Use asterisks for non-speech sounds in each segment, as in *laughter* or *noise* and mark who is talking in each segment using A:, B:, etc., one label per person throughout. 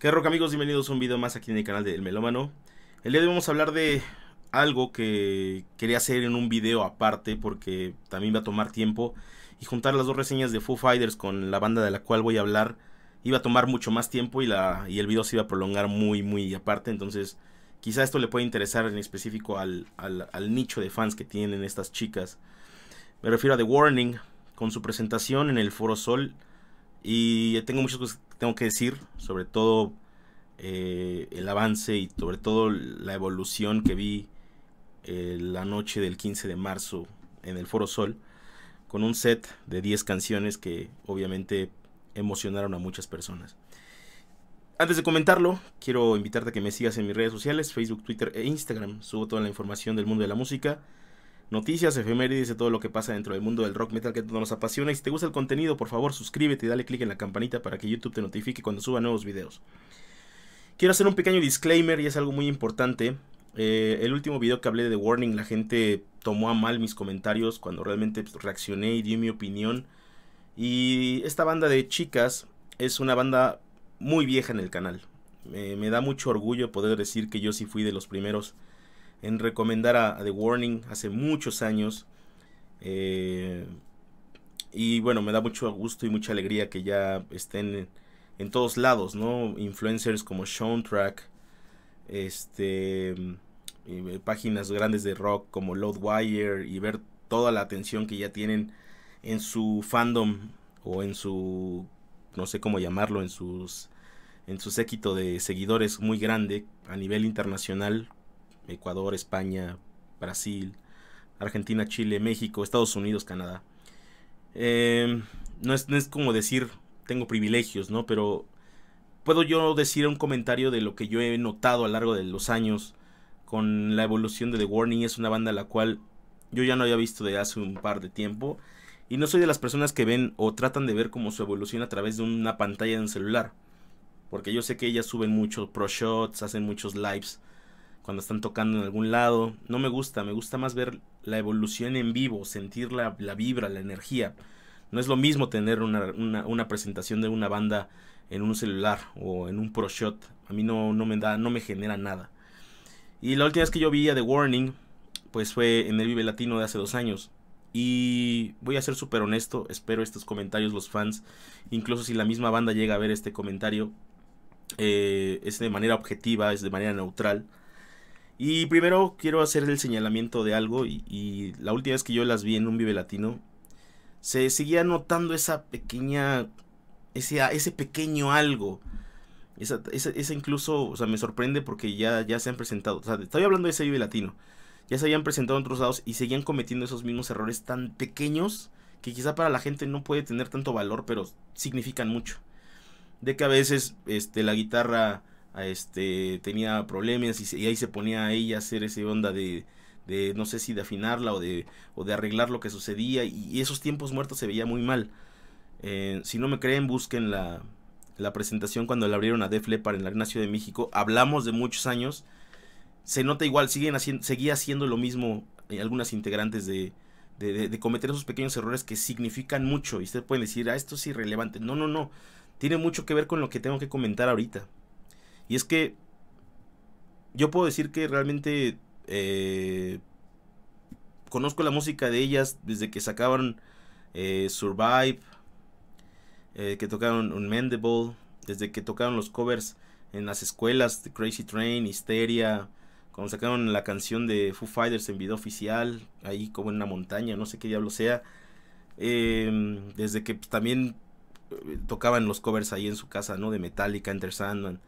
A: ¿Qué rock amigos? Bienvenidos a un video más aquí en el canal del El Melómano. El día de hoy vamos a hablar de algo que quería hacer en un video aparte porque también va a tomar tiempo y juntar las dos reseñas de Foo Fighters con la banda de la cual voy a hablar iba a tomar mucho más tiempo y, la, y el video se iba a prolongar muy muy aparte entonces Quizá esto le puede interesar en específico al, al, nicho de fans que tienen estas chicas. Me refiero a The Warning, con su presentación en el Foro Sol. Y tengo muchas cosas que tengo que decir, sobre todo eh, el avance y sobre todo la evolución que vi eh, la noche del 15 de marzo en el Foro Sol, con un set de 10 canciones que obviamente emocionaron a muchas personas. Antes de comentarlo, quiero invitarte a que me sigas en mis redes sociales, Facebook, Twitter e Instagram. Subo toda la información del mundo de la música, noticias, efemérides, de todo lo que pasa dentro del mundo del rock metal que todos nos apasiona. Y si te gusta el contenido, por favor suscríbete y dale click en la campanita para que YouTube te notifique cuando suba nuevos videos. Quiero hacer un pequeño disclaimer y es algo muy importante. Eh, el último video que hablé de Warning, la gente tomó a mal mis comentarios cuando realmente pues, reaccioné y di mi opinión. Y esta banda de chicas es una banda muy vieja en el canal. me da mucho orgullo poder decir que yo sí fui de los primeros en recomendar a, The Warning hace muchos años. Eh, y bueno, me da mucho gusto y mucha alegría que ya estén en todos lados, ¿no? Influencers como Shown Track, este, eh, páginas grandes de rock como Loadwire y ver toda la atención que ya tienen en su fandom o en su no sé cómo llamarlo, en sus en su séquito de seguidores muy grande a nivel internacional, Ecuador, España, Brasil, Argentina, Chile, México, Estados Unidos, Canadá. Eh, no, es, como decir tengo privilegios, ¿no? Pero puedo yo decir un comentario de lo que yo he notado a lo largo de los años con la evolución de The Warning. Es una banda a la cual yo ya no había visto de hace un par de tiempo. Y no soy de las personas que ven o tratan de ver cómo su evolución a través de una pantalla de un celular. Porque yo sé que ellas suben muchos pro shots, hacen muchos lives cuando están tocando en algún lado. No me gusta, me gusta más ver la evolución en vivo, sentir la, vibra, la energía. No es lo mismo tener una, presentación de una banda en un celular o en un pro shot. A mí no, no, me da, no me genera nada. Y la última vez que yo vi a The Warning, pues fue en el Vive Latino de hace dos años. Y voy a ser súper honesto, espero estos comentarios los fans, incluso si la misma banda llega a ver este comentario, eh, es de manera objetiva, es de manera neutral. Y primero quiero hacer el señalamiento de algo y, la última vez que yo las vi en un Vive Latino, se seguía notando esa pequeña, ese, ese pequeño algo. Esa, incluso, o sea, me sorprende porque ya, ya se han presentado. O sea, estoy hablando de ese Vive Latino ya se habían presentado en otros lados y seguían cometiendo esos mismos errores tan pequeños que quizá para la gente no puede tener tanto valor, pero significan mucho. De que a veces este, la guitarra este, tenía problemas y, ahí se ponía a ella a hacer esa onda de, de, no sé si de afinarla o de, o de arreglar lo que sucedía y, esos tiempos muertos se veía muy mal. Eh, si no me creen, busquen la, presentación cuando la abrieron a Def Leppard en la Arena de México. Hablamos de muchos años se nota igual, siguen haciendo, seguía haciendo lo mismo eh, algunas integrantes de, de, cometer esos pequeños errores que significan mucho. Y ustedes pueden decir, ah, esto es irrelevante. No, no, no. Tiene mucho que ver con lo que tengo que comentar ahorita. Y es que yo puedo decir que realmente eh, conozco la música de ellas desde que sacaron eh, Survive, que tocaron Unmendable, desde que tocaron los covers en las escuelas de Crazy Train, Hysteria, cuando sacaron la canción de Foo Fighters en video oficial, ahí como en una montaña, no sé qué diablo sea. Em, desde que pues, también eh, tocaban los covers ahí en su casa, ¿no? De Metallica, Enter Sandman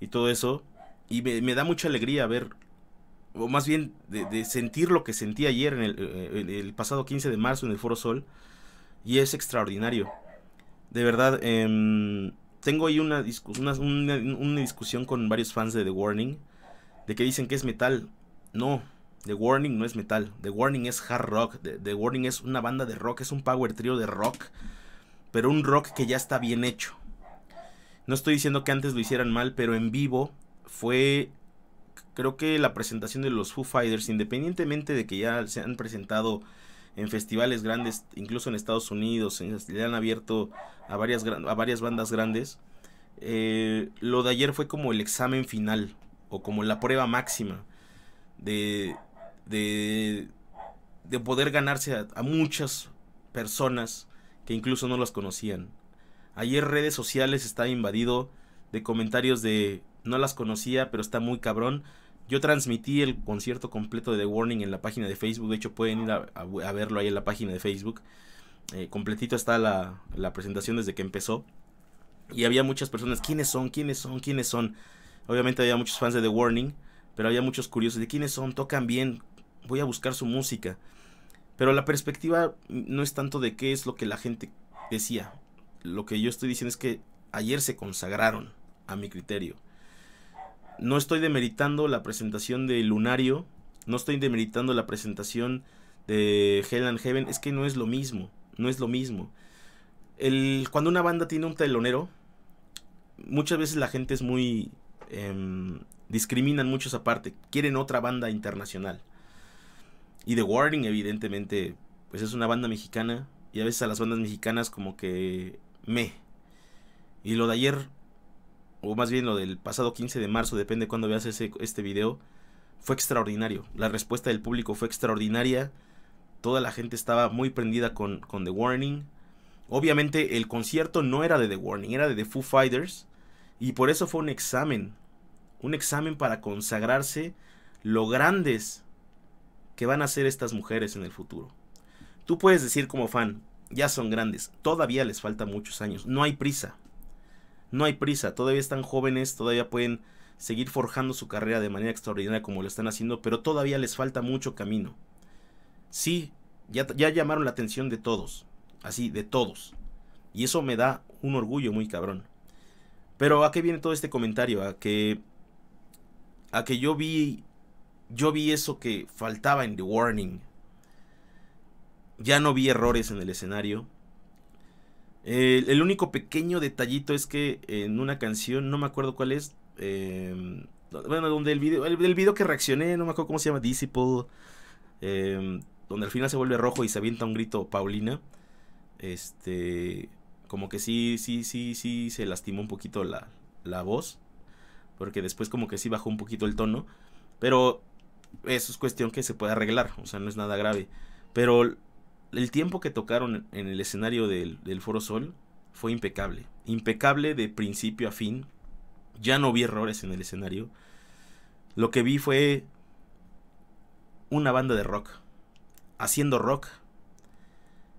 A: y todo eso. Y me, da mucha alegría ver, o más bien de, sentir lo que sentí ayer en el, eh, pasado 15 de marzo en el Foro Sol. Y es extraordinario. De verdad, em, tengo ahí una, discusión con varios fans de The Warning de que dicen que es metal. No, The Warning no es metal. The Warning es hard rock. The, Warning es una banda de rock, es un power trio de rock. Pero un rock que ya está bien hecho. No estoy diciendo que antes lo hicieran mal, pero en vivo fue creo que la presentación de los Foo Fighters, independientemente de que ya se han presentado en festivales grandes, incluso en Estados Unidos, le han abierto a varias, a varias bandas grandes, eh, lo de ayer fue como el examen final o como la prueba máxima de, de, poder ganarse a, muchas personas que incluso no las conocían. Ayer redes sociales está invadido de comentarios de no las conocía, pero está muy cabrón. Yo transmití el concierto completo de The Warning en la página de Facebook. De hecho, pueden ir a, verlo ahí en la página de Facebook. Eh, completito está la, la presentación desde que empezó. Y había muchas personas. ¿Quiénes son? ¿Quiénes son? ¿Quiénes son? Obviamente había muchos fans de The Warning, pero había muchos curiosos de quiénes son, tocan bien, voy a buscar su música. Pero la perspectiva no es tanto de qué es lo que la gente decía. Lo que yo estoy diciendo es que ayer se consagraron, a mi criterio. No estoy demeritando la presentación de Lunario, no estoy demeritando la presentación de Hell and Heaven, es que no es lo mismo, no es lo mismo. El, cuando una banda tiene un telonero, muchas veces la gente es muy Em, discriminan mucho esa parte, quieren otra banda internacional. Y The Warning, evidentemente, pues es una banda mexicana, y a veces a las bandas mexicanas como que me. Y lo de ayer, o más bien lo del pasado 15 de marzo, depende cuando veas ese, este video, fue extraordinario. La respuesta del público fue extraordinaria. Toda la gente estaba muy prendida con, con The Warning. Obviamente el concierto no era de The Warning, era de The Foo Fighters. Y por eso fue un examen, un examen para consagrarse lo grandes que van a ser estas mujeres en el futuro. Tú puedes decir como fan, ya son grandes, todavía les faltan muchos años, no hay prisa, no hay prisa, todavía están jóvenes, todavía pueden seguir forjando su carrera de manera extraordinaria como lo están haciendo, pero todavía les falta mucho camino. Sí, ya, ya llamaron la atención de todos, así, de todos. Y eso me da un orgullo muy cabrón. Pero ¿a qué viene todo este comentario? A que, a que yo vi, yo vi eso que faltaba en The Warning. Ya no vi errores en el escenario. el único pequeño detallito es que en una canción, no me acuerdo cuál es, em, bueno, donde el video, el, video que reaccioné, no me acuerdo cómo se llama, Disciple, em, donde al final se vuelve rojo y se avienta un grito Paulina, este, como que sí, sí, sí, sí se lastimó un poquito la, voz. Porque después como que sí bajó un poquito el tono. Pero eso es cuestión que se puede arreglar. O sea, no es nada grave. Pero el tiempo que tocaron en el escenario del, Foro Sol fue impecable. Impecable de principio a fin. Ya no vi errores en el escenario. Lo que vi fue una banda de rock. Haciendo rock.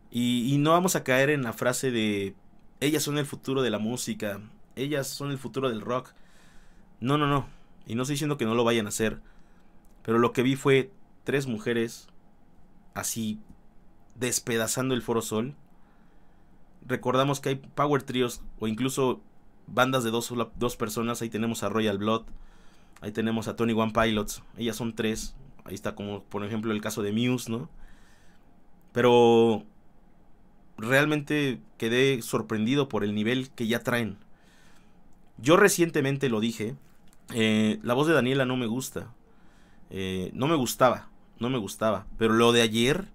A: y, no vamos a caer en la frase de ellas son el futuro de la música. Ellas son el futuro del rock. No, no, no. Y no estoy diciendo que no lo vayan a hacer. Pero lo que vi fue tres mujeres así despedazando el Foro Sol. Recordamos que hay power trios o incluso bandas de dos, dos personas. Ahí tenemos a Royal Blood. Ahí tenemos a Tony One Pilots. Ellas son tres. Ahí está como por ejemplo el caso de Muse, ¿no? Pero realmente quedé sorprendido por el nivel que ya traen. Yo recientemente lo dije, eh, la voz de Daniela no me gusta. Eh, no me gustaba, no me gustaba. Pero lo de ayer,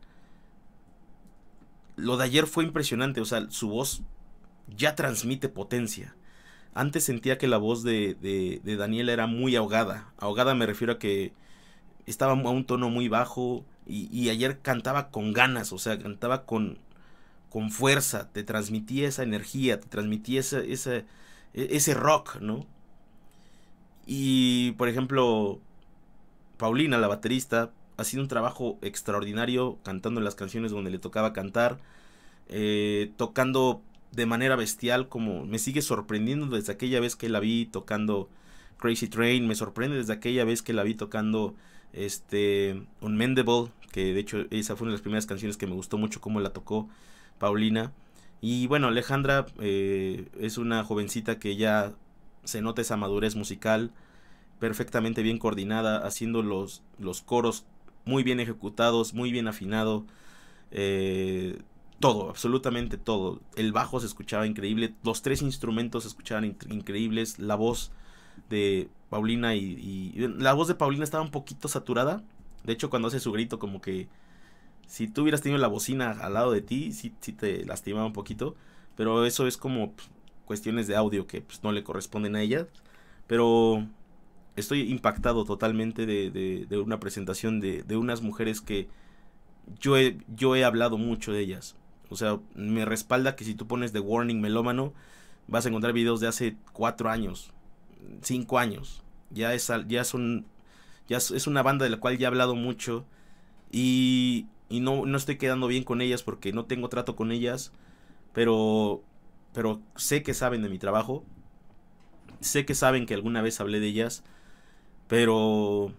A: lo de ayer fue impresionante. O sea, su voz ya transmite potencia. Antes sentía que la voz de, de, Daniela era muy ahogada. Ahogada me refiero a que estaba a un tono muy bajo y, y ayer cantaba con ganas, o sea, cantaba con, con fuerza, te transmitía esa energía, te transmitía ese ese rock, ¿no? Y, por ejemplo, Paulina, la baterista, ha sido un trabajo extraordinario cantando las canciones donde le tocaba cantar, eh, tocando de manera bestial, como me sigue sorprendiendo desde aquella vez que la vi tocando Crazy Train, me sorprende desde aquella vez que la vi tocando este Unmendable, que de hecho esa fue una de las primeras canciones que me gustó mucho cómo la tocó. Paulina. Y bueno, Alejandra eh, es una jovencita que ya se nota esa madurez musical, perfectamente bien coordinada, haciendo los, los coros muy bien ejecutados, muy bien afinado. Eh, todo, absolutamente todo. El bajo se escuchaba increíble, los tres instrumentos se escuchaban increíbles, la voz de Paulina y, La voz de Paulina estaba un poquito saturada. De hecho, cuando hace su grito, como que si tú hubieras tenido la bocina al lado de ti, sí, te lastimaba un poquito. Pero eso es como pues, cuestiones de audio que pues, no le corresponden a ella. Pero estoy impactado totalmente de, de, una presentación de, de, unas mujeres que yo he, yo he hablado mucho de ellas. O sea, me respalda que si tú pones The Warning Melómano, vas a encontrar videos de hace cuatro años, cinco años. Ya es, ya ya es una banda de la cual ya he hablado mucho. Y y no, estoy quedando bien con ellas porque no tengo trato con ellas, pero, pero sé que saben de mi trabajo, sé que saben que alguna vez hablé de ellas, pero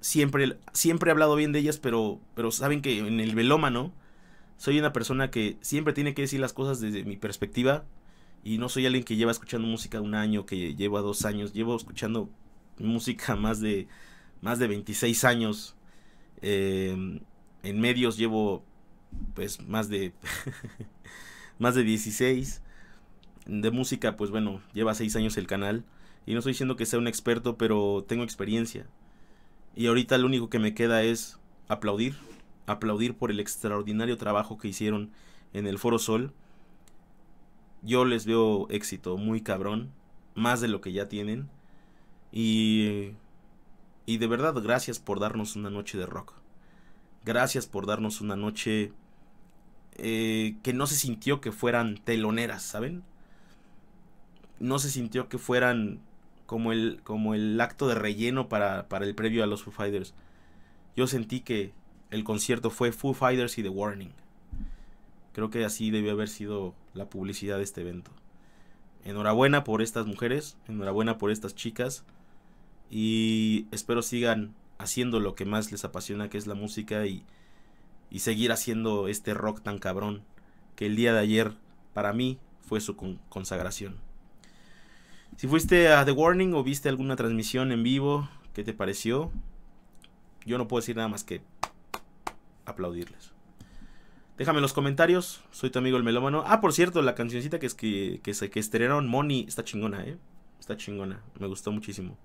A: siempre, siempre he hablado bien de ellas, pero, pero saben que en el velómano soy una persona que siempre tiene que decir las cosas desde mi perspectiva y no soy alguien que lleva escuchando música un año, que lleva dos años, llevo escuchando música *laughs* más de, más de 26 años. Eh, en medios llevo pues más de *laughs* más de 16. De música, pues bueno, lleva 6 años el canal. Y no estoy diciendo que sea un experto, pero tengo experiencia. Y ahorita lo único que me queda es aplaudir. Aplaudir por el extraordinario trabajo que hicieron en el Foro Sol. Yo les veo éxito muy cabrón. Más de lo que ya tienen. Y, y de verdad, gracias por darnos una noche de rock. Gracias por darnos una noche eh, que no se sintió que fueran teloneras, ¿saben? No se sintió que fueran como el, como el acto de relleno para, para el previo a los Foo Fighters. Yo sentí que el concierto fue Foo Fighters y The Warning. Creo que así debió haber sido la publicidad de este evento. Enhorabuena por estas mujeres, enhorabuena por estas chicas y espero sigan haciendo lo que más les apasiona, que es la música, y, seguir haciendo este rock tan cabrón, que el día de ayer, para mí, fue su consagración. Si fuiste a The Warning o viste alguna transmisión en vivo, ¿qué te pareció? Yo no puedo decir nada más que aplaudirles. Déjame en los comentarios, soy tu amigo el melómano. Ah, por cierto, la cancioncita que, es que, que, que estrenaron Money está chingona, ¿eh? Está chingona, me gustó muchísimo.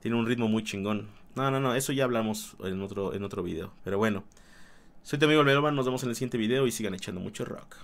A: Tiene un ritmo muy chingón. No, no, no, eso ya hablamos en otro, en otro video. Pero bueno, soy tu amigo el nos vemos en el siguiente video y sigan echando mucho rock.